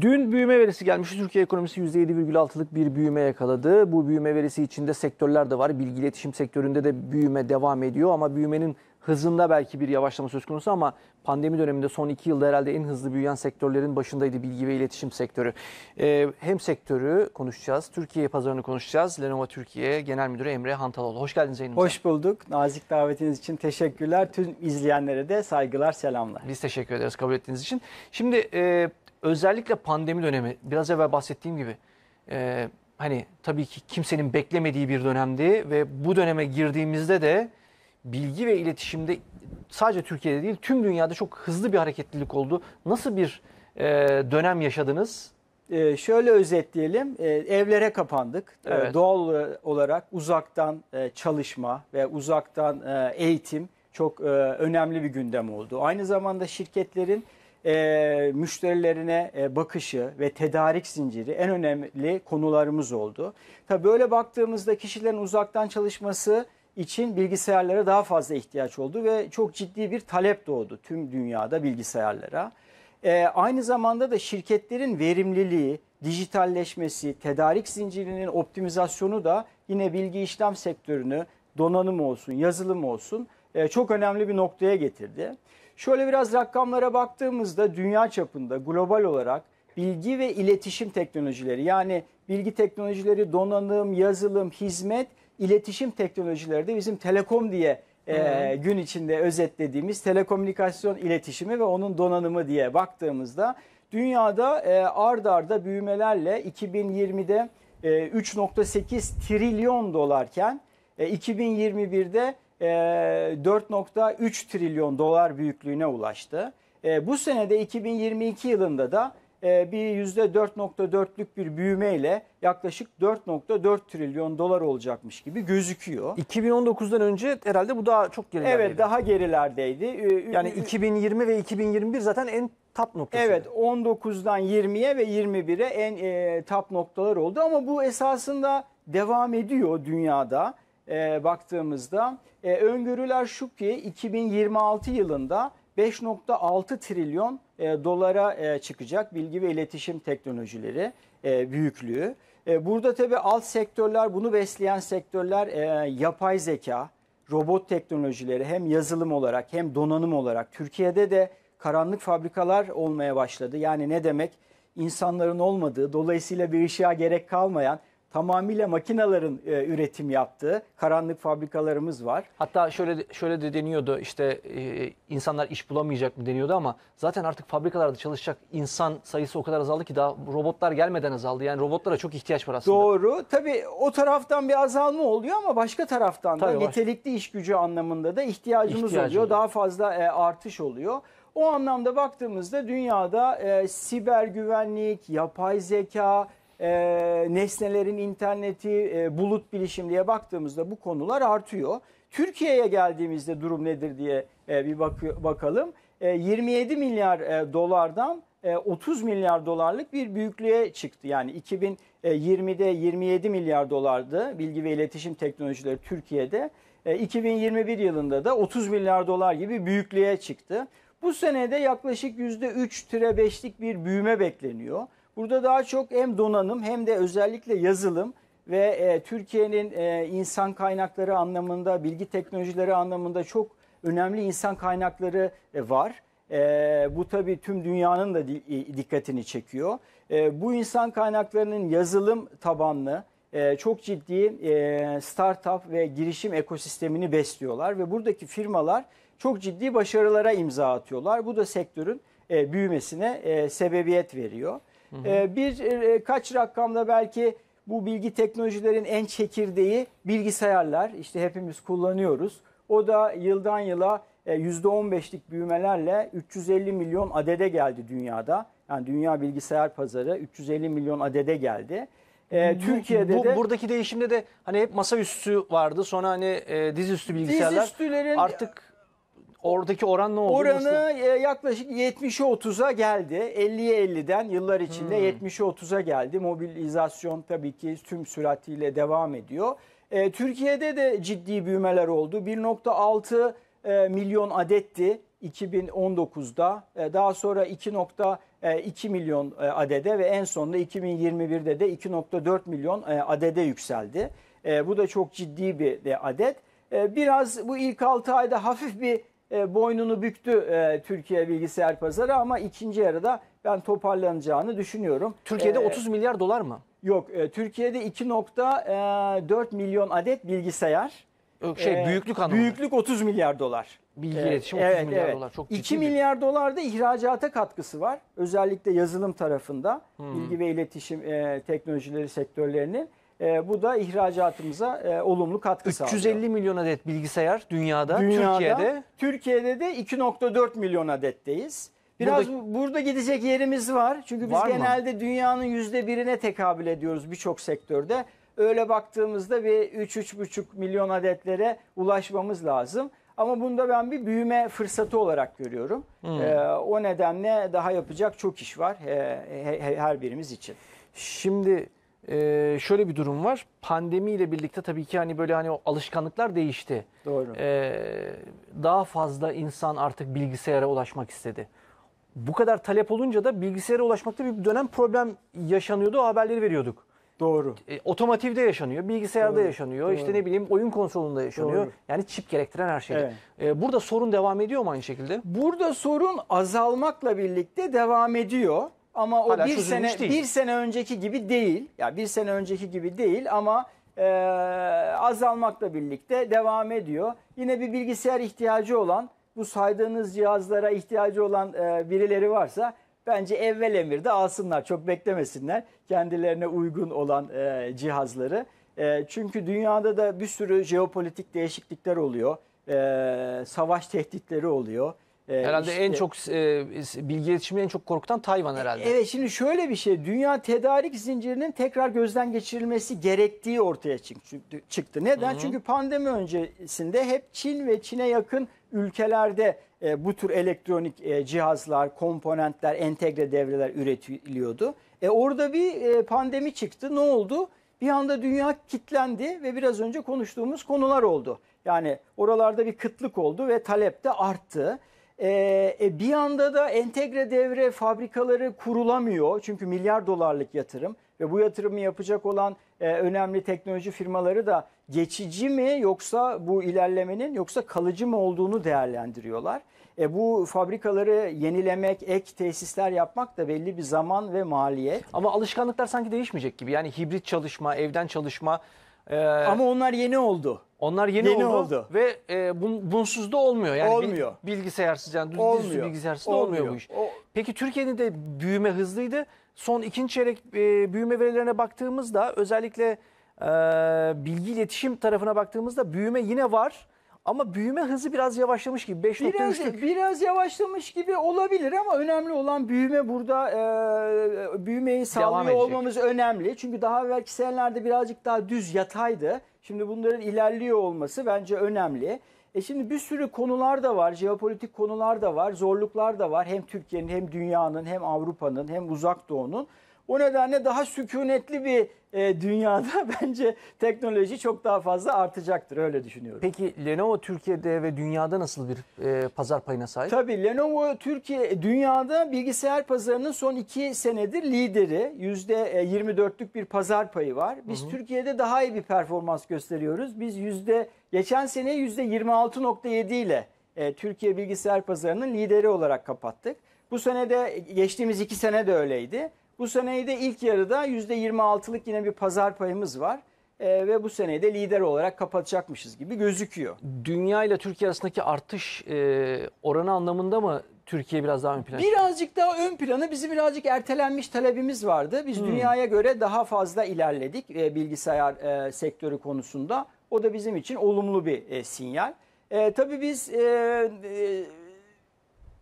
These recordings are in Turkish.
Dün büyüme verisi gelmiş. Türkiye ekonomisi %7,6'lık bir büyüme yakaladı. Bu büyüme verisi içinde sektörler de var. Bilgi iletişim sektöründe de büyüme devam ediyor ama büyümenin hızında belki bir yavaşlama söz konusu ama pandemi döneminde son iki yılda herhalde en hızlı büyüyen sektörlerin başındaydı bilgi ve iletişim sektörü. Ee, hem sektörü konuşacağız, Türkiye pazarını konuşacağız. Lenovo Türkiye Genel Müdürü Emre Hantaloğlu. Hoş geldiniz yayınımıza. Hoş bulduk. Nazik davetiniz için teşekkürler. Tüm izleyenlere de saygılar, selamlar. Biz teşekkür ederiz kabul ettiğiniz için. Şimdi e, özellikle pandemi dönemi biraz evvel bahsettiğim gibi e, hani tabii ki kimsenin beklemediği bir dönemdi ve bu döneme girdiğimizde de bilgi ve iletişimde sadece Türkiye'de değil tüm dünyada çok hızlı bir hareketlilik oldu. Nasıl bir e, dönem yaşadınız? Ee, şöyle özetleyelim, ee, evlere kapandık. E, evet. Ee, doğal olarak uzaktan e, çalışma ve uzaktan e, eğitim çok e, önemli bir gündem oldu. Aynı zamanda şirketlerin e, müşterilerine e, bakışı ve tedarik zinciri en önemli konularımız oldu. Tabii böyle baktığımızda kişilerin uzaktan çalışması için bilgisayarlara daha fazla ihtiyaç oldu ve çok ciddi bir talep doğdu tüm dünyada bilgisayarlara. E, aynı zamanda da şirketlerin verimliliği, dijitalleşmesi, tedarik zincirinin optimizasyonu da yine bilgi işlem sektörünü donanım olsun, yazılım olsun e, çok önemli bir noktaya getirdi. Şöyle biraz rakamlara baktığımızda dünya çapında global olarak bilgi ve iletişim teknolojileri yani bilgi teknolojileri, donanım, yazılım, hizmet, iletişim teknolojileri de bizim telekom diye e, gün içinde özetlediğimiz telekomünikasyon iletişimi ve onun donanımı diye baktığımızda dünyada e, ard arda büyümelerle 2020'de e, 3.8 trilyon dolarken e, 2021'de 4.3 ee, trilyon dolar büyüklüğüne ulaştı. Ee, bu senede 2022 yılında da e, bir %4.4'lük bir büyümeyle yaklaşık 4.4 trilyon dolar olacakmış gibi gözüküyor. 2019'dan önce herhalde bu daha çok gerilerdeydi. Evet daha gerilerdeydi. Yani 2020 ve 2021 zaten en tap noktası. Evet 19'dan 20'ye ve 21'e en e, tap noktalar oldu ama bu esasında devam ediyor dünyada e, baktığımızda e, öngörüler şu ki 2026 yılında 5.6 trilyon e, dolara e, çıkacak bilgi ve iletişim teknolojileri e, büyüklüğü. E, burada tabi alt sektörler bunu besleyen sektörler e, yapay zeka, robot teknolojileri hem yazılım olarak hem donanım olarak Türkiye'de de karanlık fabrikalar olmaya başladı. Yani ne demek? insanların olmadığı, dolayısıyla bir ışığa gerek kalmayan tamamıyla makinaların e, üretim yaptığı karanlık fabrikalarımız var. Hatta şöyle şöyle de deniyordu işte e, insanlar iş bulamayacak mı deniyordu ama zaten artık fabrikalarda çalışacak insan sayısı o kadar azaldı ki daha robotlar gelmeden azaldı. Yani robotlara çok ihtiyaç var aslında. Doğru. Tabii o taraftan bir azalma oluyor ama başka taraftan Tabii da var. nitelikli iş gücü anlamında da ihtiyacımız İhtiyacı oluyor. Daha fazla e, artış oluyor. O anlamda baktığımızda dünyada e, siber güvenlik, yapay zeka, e, nesnelerin interneti, e, bulut bilişimliğe baktığımızda bu konular artıyor. Türkiye'ye geldiğimizde durum nedir diye e, bir bak bakalım. E, 27 milyar e, dolardan 30 e, milyar dolarlık bir büyüklüğe çıktı. Yani 2020'de e, 27 milyar dolardı bilgi ve iletişim teknolojileri Türkiye'de. 2021 e, yılında da 30 milyar dolar gibi büyüklüğe çıktı. Bu senede yaklaşık %3-5'lik bir büyüme bekleniyor. Burada daha çok hem donanım hem de özellikle yazılım ve e, Türkiye'nin e, insan kaynakları anlamında, bilgi teknolojileri anlamında çok önemli insan kaynakları e, var. E, bu tabii tüm dünyanın da dikkatini çekiyor. E, bu insan kaynaklarının yazılım tabanlı, e, çok ciddi e, startup ve girişim ekosistemini besliyorlar ve buradaki firmalar çok ciddi başarılara imza atıyorlar. Bu da sektörün e, büyümesine e, sebebiyet veriyor. E, bir e, kaç rakamda belki bu bilgi teknolojilerin en çekirdeği bilgisayarlar. işte hepimiz kullanıyoruz. O da yıldan yıla %15'lik e, büyümelerle 350 milyon adede geldi dünyada. Yani dünya bilgisayar pazarı 350 milyon adede geldi. Ee, Türkiye'de bu, de buradaki değişimde de hani hep masaüstü vardı. Sonra hani e, dizüstü bilgisayarlar dizüstülerin artık Oradaki oran ne oldu? Oranı e, yaklaşık 70'e 30'a geldi. 50'ye 50'den yıllar içinde hmm. 70'e 30'a geldi. Mobilizasyon tabii ki tüm süratiyle devam ediyor. E, Türkiye'de de ciddi büyümeler oldu. 1.6 e, milyon adetti 2019'da. E, daha sonra 2.2 milyon e, adede ve en sonunda 2021'de de 2.4 milyon e, adede yükseldi. E, bu da çok ciddi bir de adet. E, biraz bu ilk 6 ayda hafif bir e, boynunu büktü e, Türkiye bilgisayar pazarı ama ikinci yarıda ben toparlanacağını düşünüyorum. Türkiye'de ee, 30 milyar dolar mı? Yok, e, Türkiye'de 2.4 milyon adet bilgisayar. Şey ee, büyüklük anlamında. Büyüklük 30 milyar dolar. Bilgi evet, iletişim 30 milyar evet. dolar. Çok 2 milyar bir... dolar da ihracata katkısı var. Özellikle yazılım tarafında hmm. bilgi ve iletişim e, teknolojileri sektörlerinin. E, bu da ihracatımıza e, olumlu katkı 350 sağlıyor. 350 milyon adet bilgisayar dünyada, dünyada Türkiye'de. Türkiye'de de 2.4 milyon adetteyiz. Biraz burada, burada gidecek yerimiz var. Çünkü biz var genelde mı? dünyanın yüzde birine tekabül ediyoruz birçok sektörde. Öyle baktığımızda bir 3-3,5 milyon adetlere ulaşmamız lazım. Ama bunda ben bir büyüme fırsatı olarak görüyorum. Hmm. Ee, o nedenle daha yapacak çok iş var e, he, he, her birimiz için. Şimdi ee, şöyle bir durum var. Pandemiyle birlikte tabii ki hani böyle hani o alışkanlıklar değişti. Doğru. Ee, daha fazla insan artık bilgisayara ulaşmak istedi. Bu kadar talep olunca da bilgisayara ulaşmakta bir dönem problem yaşanıyordu. O haberleri veriyorduk. Doğru. E, otomotivde yaşanıyor, bilgisayarda Doğru. yaşanıyor, Doğru. işte ne bileyim oyun konsolunda yaşanıyor. Doğru. Yani çip gerektiren her şey. Evet. E, burada sorun devam ediyor mu aynı şekilde? Burada sorun azalmakla birlikte devam ediyor. Ama o Hala bir sene değil. bir sene önceki gibi değil. Ya yani bir sene önceki gibi değil ama e, azalmakla birlikte devam ediyor. Yine bir bilgisayar ihtiyacı olan bu saydığınız cihazlara ihtiyacı olan e, birileri varsa bence evvel emirde alsınlar. Çok beklemesinler kendilerine uygun olan e, cihazları. E, çünkü dünyada da bir sürü jeopolitik değişiklikler oluyor. E, savaş tehditleri oluyor. Ee, herhalde işte, en çok e, bilgi iletişimini en çok korkutan Tayvan e, herhalde. Evet şimdi şöyle bir şey dünya tedarik zincirinin tekrar gözden geçirilmesi gerektiği ortaya çıktı. Neden? Hı -hı. Çünkü pandemi öncesinde hep Çin ve Çin'e yakın ülkelerde e, bu tür elektronik e, cihazlar, komponentler, entegre devreler üretiliyordu. E, orada bir e, pandemi çıktı. Ne oldu? Bir anda dünya kilitlendi ve biraz önce konuştuğumuz konular oldu. Yani oralarda bir kıtlık oldu ve talep de arttı. Ee, e, bir anda da entegre devre fabrikaları kurulamıyor çünkü milyar dolarlık yatırım ve bu yatırımı yapacak olan e, önemli teknoloji firmaları da geçici mi yoksa bu ilerlemenin yoksa kalıcı mı olduğunu değerlendiriyorlar. E, bu fabrikaları yenilemek, ek tesisler yapmak da belli bir zaman ve maliyet. Ama alışkanlıklar sanki değişmeyecek gibi yani hibrit çalışma, evden çalışma ee, Ama onlar yeni oldu. Onlar yeni, Yeni oldu, oldu. ve e, bun, bunsuz da olmuyor. Yani bil- Olmuyor. bilgisayarsız yani düz, olmuyor. Olmuyor. bilgisayarsız da olmuyor. bu iş. O- Peki Türkiye'nin de büyüme hızlıydı. Son ikinci çeyrek e, büyüme verilerine baktığımızda özellikle e, bilgi iletişim tarafına baktığımızda büyüme yine var. Ama büyüme hızı biraz yavaşlamış gibi. 5.3'lük. Biraz, biraz yavaşlamış gibi olabilir ama önemli olan büyüme burada e, büyümeyi sağlıyor olmamız önemli. Çünkü daha evvelki senelerde birazcık daha düz yataydı. Şimdi bunların ilerliyor olması bence önemli. E şimdi bir sürü konular da var, jeopolitik konular da var, zorluklar da var. Hem Türkiye'nin hem dünyanın hem Avrupa'nın hem uzak doğunun. O nedenle daha sükunetli bir e, dünyada bence teknoloji çok daha fazla artacaktır öyle düşünüyorum. Peki Lenovo Türkiye'de ve dünyada nasıl bir e, pazar payına sahip? Tabii Lenovo Türkiye e, dünyada bilgisayar pazarının son iki senedir lideri. Yüzde %24'lük e, bir pazar payı var. Biz hı hı. Türkiye'de daha iyi bir performans gösteriyoruz. Biz yüzde geçen sene yüzde %26.7 ile e, Türkiye bilgisayar pazarının lideri olarak kapattık. Bu sene de e, geçtiğimiz iki sene de öyleydi. Bu seneyi de ilk yarıda %26'lık yine bir pazar payımız var. Ee, ve bu seneyi de lider olarak kapatacakmışız gibi gözüküyor. Dünya ile Türkiye arasındaki artış e, oranı anlamında mı Türkiye biraz daha ön plana? Birazcık daha ön plana Bizim birazcık ertelenmiş talebimiz vardı. Biz hmm. dünyaya göre daha fazla ilerledik e, bilgisayar e, sektörü konusunda. O da bizim için olumlu bir e, sinyal. E, tabii biz e, e,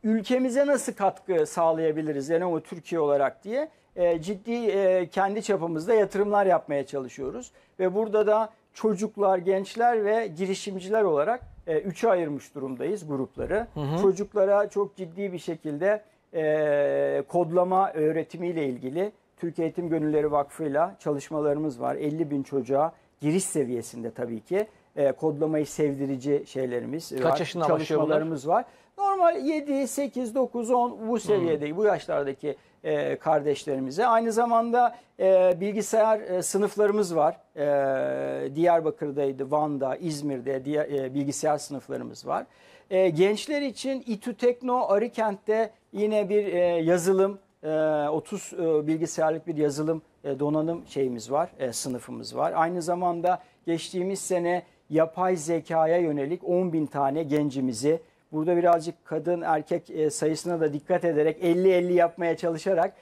ülkemize nasıl katkı sağlayabiliriz yani Lenovo Türkiye olarak diye e, ciddi e, kendi çapımızda yatırımlar yapmaya çalışıyoruz. Ve burada da çocuklar, gençler ve girişimciler olarak e, üçe ayırmış durumdayız grupları. Hı hı. Çocuklara çok ciddi bir şekilde e, kodlama öğretimiyle ilgili Türkiye Eğitim Gönülleri Vakfı'yla çalışmalarımız var. 50 bin çocuğa giriş seviyesinde tabii ki e, kodlamayı sevdirici şeylerimiz Kaç var. Yaşına çalışmalarımız var. Normal 7, 8, 9, 10 bu seviyede, hmm. bu yaşlardaki e, kardeşlerimize. Aynı zamanda e, bilgisayar e, sınıflarımız var. E, Diyarbakır'daydı, Van'da, İzmir'de diğer, e, bilgisayar sınıflarımız var. E, gençler için İTÜ Tekno Arikent'te yine bir e, yazılım, e, 30 e, bilgisayarlık bir yazılım e, donanım şeyimiz var, e, sınıfımız var. Aynı zamanda geçtiğimiz sene yapay zekaya yönelik 10 bin tane gencimizi Burada birazcık kadın erkek e, sayısına da dikkat ederek 50-50 yapmaya çalışarak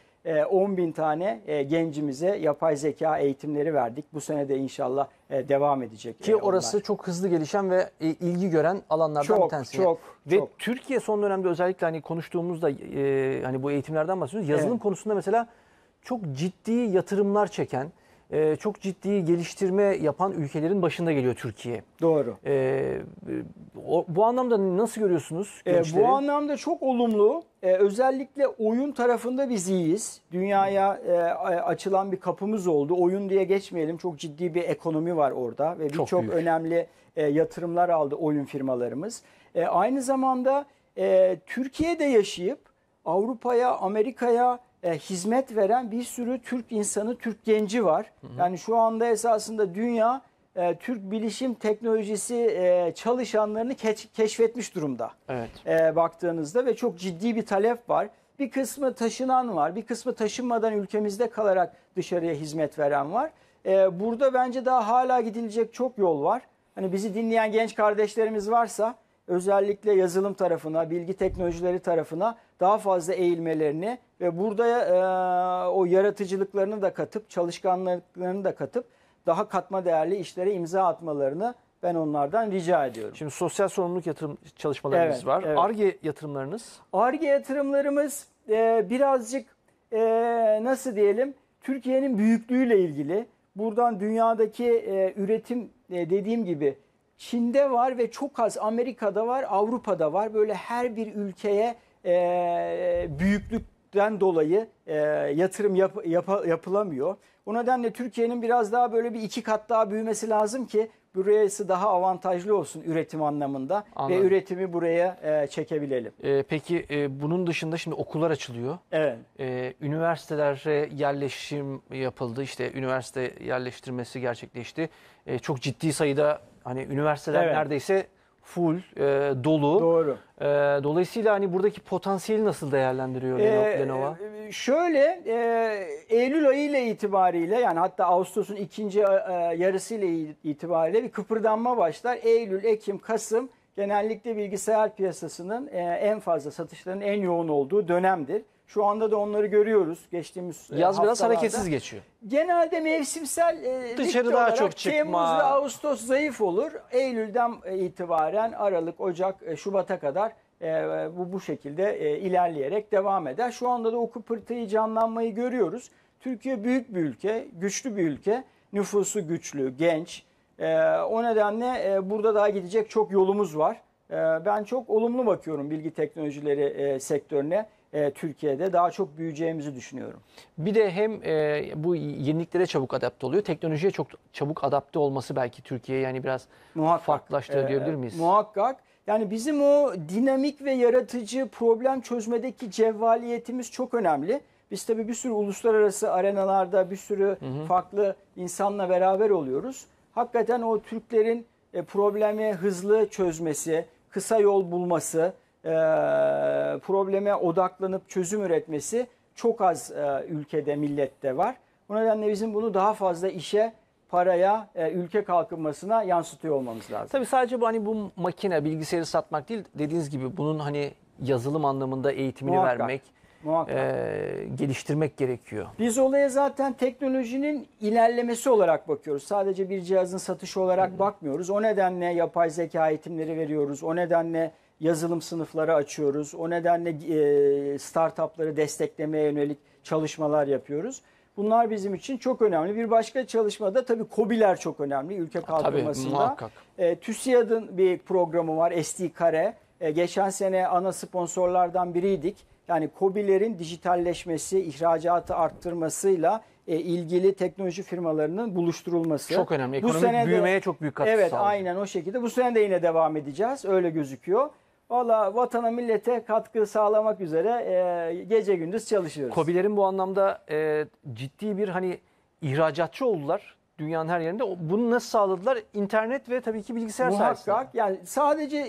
10 e, bin tane e, gencimize yapay zeka eğitimleri verdik. Bu sene de inşallah devam edecek. Ki onlar. orası çok hızlı gelişen ve ilgi gören alanlardan çok, bir tanesi. Çok, ve çok. Türkiye son dönemde özellikle hani konuştuğumuzda hani bu eğitimlerden bahsediyoruz. Yazılım evet. konusunda mesela çok ciddi yatırımlar çeken, ee, çok ciddi geliştirme yapan ülkelerin başında geliyor Türkiye. Doğru. E, bu anlamda nasıl görüyorsunuz gençleri? E, bu anlamda çok olumlu. E, özellikle oyun tarafında biz iyiyiz. Dünyaya e, açılan bir kapımız oldu. Oyun diye geçmeyelim. Çok ciddi bir ekonomi var orada ve birçok önemli e, yatırımlar aldı oyun firmalarımız. E, aynı zamanda e, Türkiye'de yaşayıp Avrupa'ya, Amerika'ya e, hizmet veren bir sürü Türk insanı, Türk genci var. Hı hı. Yani şu anda esasında dünya e, Türk bilişim teknolojisi e, çalışanlarını keş, keşfetmiş durumda. Evet. E, baktığınızda ve çok ciddi bir talep var. Bir kısmı taşınan var, bir kısmı taşınmadan ülkemizde kalarak dışarıya hizmet veren var. E, burada bence daha hala gidilecek çok yol var. Hani bizi dinleyen genç kardeşlerimiz varsa özellikle yazılım tarafına, bilgi teknolojileri tarafına daha fazla eğilmelerini ve burada e, o yaratıcılıklarını da katıp çalışkanlıklarını da katıp daha katma değerli işlere imza atmalarını ben onlardan rica ediyorum. Şimdi sosyal sorumluluk yatırım çalışmalarımız evet, var. ARGE evet. yatırımlarınız? ARGE yatırımlarımız e, birazcık e, nasıl diyelim Türkiye'nin büyüklüğüyle ilgili. Buradan dünyadaki e, üretim e, dediğim gibi Çin'de var ve çok az Amerika'da var, Avrupa'da var. Böyle her bir ülkeye e, büyüklükten dolayı e, yatırım yap, yap, yapılamıyor. O nedenle Türkiye'nin biraz daha böyle bir iki kat daha büyümesi lazım ki burası daha avantajlı olsun üretim anlamında Anladım. ve üretimi buraya e, çekebilelim. E, peki e, bunun dışında şimdi okullar açılıyor. Evet. E, üniversitelere yerleşim yapıldı. işte üniversite yerleştirmesi gerçekleşti. E, çok ciddi sayıda hani üniversiteler evet. neredeyse full, e, dolu. Doğru. E, dolayısıyla hani buradaki potansiyeli nasıl değerlendiriyor ee, Lenovo? E, şöyle, e, Eylül ayı ile itibariyle yani hatta Ağustos'un ikinci e, e, yarısı ile itibariyle bir kıpırdanma başlar. Eylül, Ekim, Kasım genellikle bilgisayar piyasasının e, en fazla satışların en yoğun olduğu dönemdir. Şu anda da onları görüyoruz geçtiğimiz e, Yaz biraz hareketsiz geçiyor. Genelde mevsimsel e, dışarı daha çok çıkma. Temmuz ve Ağustos zayıf olur. Eylül'den e, itibaren Aralık, Ocak, e, Şubat'a kadar e, bu bu şekilde e, ilerleyerek devam eder. Şu anda da oku pırtıyı canlanmayı görüyoruz. Türkiye büyük bir ülke, güçlü bir ülke. Nüfusu güçlü, genç. E, o nedenle e, burada daha gidecek çok yolumuz var. E, ben çok olumlu bakıyorum bilgi teknolojileri e, sektörüne. E, Türkiye'de daha çok büyüyeceğimizi düşünüyorum. Bir de hem e, bu yeniliklere çabuk adapte oluyor. Teknolojiye çok çabuk adapte olması belki Türkiye yani biraz muhakkak, farklılaştırıyor e, diyebilir miyiz? Muhakkak. Yani bizim o dinamik ve yaratıcı problem çözmedeki cevvaliyetimiz çok önemli. Biz tabii bir sürü uluslararası arenalarda bir sürü hı hı. farklı insanla beraber oluyoruz. Hakikaten o Türklerin e, problemi hızlı çözmesi, kısa yol bulması, e, probleme odaklanıp çözüm üretmesi çok az e, ülkede, millette var. Bu nedenle bizim bunu daha fazla işe paraya, e, ülke kalkınmasına yansıtıyor olmamız lazım. Tabii sadece bu hani bu makine, bilgisayarı satmak değil. Dediğiniz gibi bunun hani yazılım anlamında eğitimini muhakkak, vermek, muhakkak. E, geliştirmek gerekiyor. Biz olaya zaten teknolojinin ilerlemesi olarak bakıyoruz. Sadece bir cihazın satışı olarak Hı. bakmıyoruz. O nedenle yapay zeka eğitimleri veriyoruz. O nedenle yazılım sınıfları açıyoruz. O nedenle e, startupları desteklemeye yönelik çalışmalar yapıyoruz. Bunlar bizim için çok önemli. Bir başka çalışmada tabii COBİ'ler çok önemli ülke kalkınmasında. E, TÜSİAD'ın bir programı var SD Kare. E, geçen sene ana sponsorlardan biriydik. Yani COBİ'lerin dijitalleşmesi, ihracatı arttırmasıyla e, ilgili teknoloji firmalarının buluşturulması. Çok önemli. Ekonomik Bu sene büyümeye de, çok büyük katkı Evet sağladı. aynen o şekilde. Bu sene de yine devam edeceğiz. Öyle gözüküyor. Valla vatana millete katkı sağlamak üzere e, gece gündüz çalışıyoruz. Kobilerin bu anlamda e, ciddi bir hani ihracatçı oldular dünyanın her yerinde. Bunu nasıl sağladılar? İnternet ve tabii ki bilgisayar Muhakkak, sayesinde. yani sadece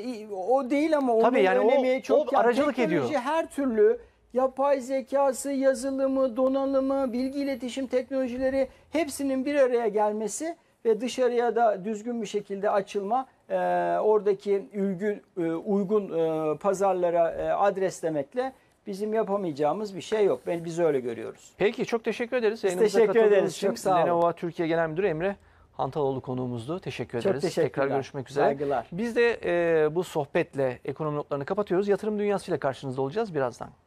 o değil ama onun tabii yani önemi o, çok. O aracılık yani ediyor. her türlü yapay zekası, yazılımı, donanımı, bilgi iletişim teknolojileri hepsinin bir araya gelmesi ve dışarıya da düzgün bir şekilde açılma e, oradaki ülgün, e, uygun e, pazarlara e, adreslemekle bizim yapamayacağımız bir şey yok. Ben biz öyle görüyoruz. Peki çok teşekkür ederiz. Biz teşekkür ederiz. Için. Çok sağ olun. Lenova Türkiye Genel Müdürü Emre Hantaloğlu konuğumuzdu. Teşekkür ederiz. Çok teşekkürler. Tekrar görüşmek üzere. Saygılar. Biz de e, bu sohbetle ekonomi notlarını kapatıyoruz. Yatırım dünyasıyla karşınızda olacağız birazdan.